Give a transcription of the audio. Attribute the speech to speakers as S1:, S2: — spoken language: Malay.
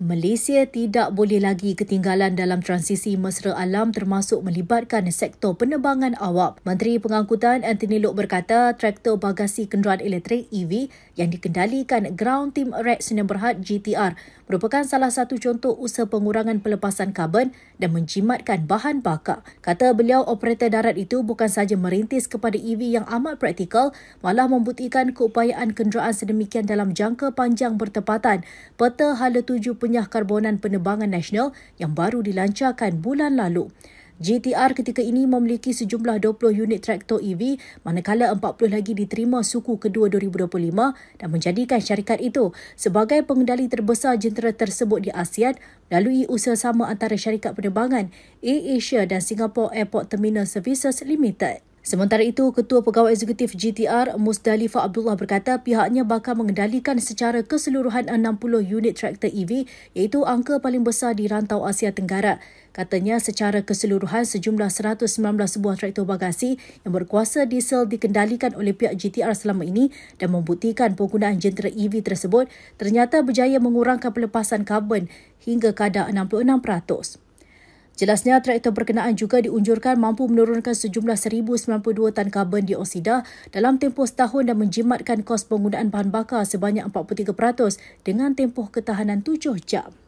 S1: Malaysia tidak boleh lagi ketinggalan dalam transisi mesra alam termasuk melibatkan sektor penerbangan awam. Menteri Pengangkutan Anthony Lok berkata traktor bagasi kenderaan elektrik EV yang dikendalikan Ground Team Red Sdn Bhd GTR merupakan salah satu contoh usaha pengurangan pelepasan karbon dan menjimatkan bahan bakar. Kata beliau, operator darat itu bukan sahaja merintis kepada EV yang amat praktikal, malah membuktikan keupayaan kenderaan sedemikian dalam jangka panjang bertepatan. Peta hala tuju pen- Kunyah Karbonan Penerbangan Nasional yang baru dilancarkan bulan lalu. GTR ketika ini memiliki sejumlah 20 unit traktor EV manakala 40 lagi diterima suku kedua 2025 dan menjadikan syarikat itu sebagai pengendali terbesar jentera tersebut di ASEAN melalui usaha sama antara syarikat penerbangan Air Asia dan Singapore Airport Terminal Services Limited. Sementara itu, Ketua Pegawai Eksekutif GTR, Musdalifa Abdullah berkata pihaknya bakal mengendalikan secara keseluruhan 60 unit traktor EV iaitu angka paling besar di rantau Asia Tenggara. Katanya secara keseluruhan sejumlah 119 buah traktor bagasi yang berkuasa diesel dikendalikan oleh pihak GTR selama ini dan membuktikan penggunaan jentera EV tersebut ternyata berjaya mengurangkan pelepasan karbon hingga kadar 66%. Jelasnya, traktor berkenaan juga diunjurkan mampu menurunkan sejumlah 1,092 tan karbon dioksida dalam tempoh setahun dan menjimatkan kos penggunaan bahan bakar sebanyak 43% dengan tempoh ketahanan 7 jam.